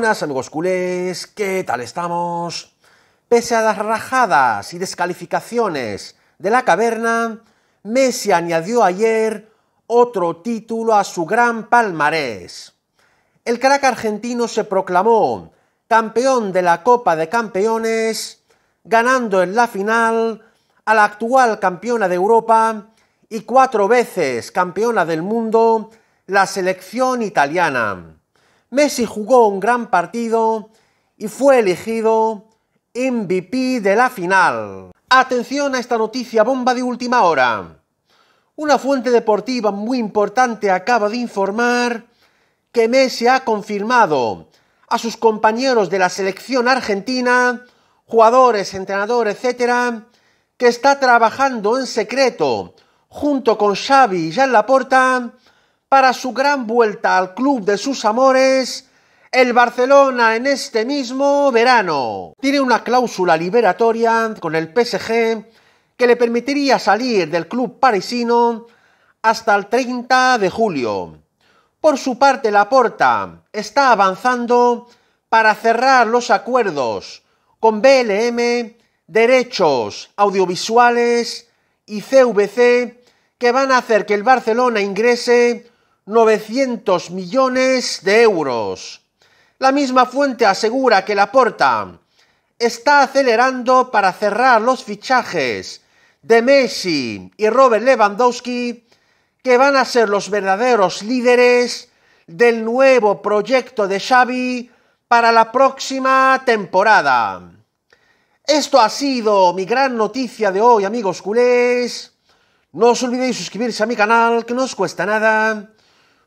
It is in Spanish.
buenas amigos ¿qué tal estamos? Pese a las rajadas y descalificaciones de la caverna, Messi añadió ayer otro título a su gran palmarés. El crack argentino se proclamó campeón de la Copa de Campeones, ganando en la final a la actual campeona de Europa y cuatro veces campeona del mundo, la selección italiana. Messi jugó un gran partido y fue elegido MVP de la final. Atención a esta noticia bomba de última hora. Una fuente deportiva muy importante acaba de informar que Messi ha confirmado a sus compañeros de la selección argentina, jugadores, entrenadores, etcétera, que está trabajando en secreto junto con Xavi y Jean Laporta para su gran vuelta al club de sus amores, el Barcelona en este mismo verano. Tiene una cláusula liberatoria con el PSG que le permitiría salir del club parisino hasta el 30 de julio. Por su parte, Laporta está avanzando para cerrar los acuerdos con BLM, derechos audiovisuales y CVC que van a hacer que el Barcelona ingrese 900 millones de euros. La misma fuente asegura que la porta está acelerando para cerrar los fichajes de Messi y Robert Lewandowski, que van a ser los verdaderos líderes del nuevo proyecto de Xavi para la próxima temporada. Esto ha sido mi gran noticia de hoy, amigos culés. No os olvidéis suscribirse a mi canal, que no os cuesta nada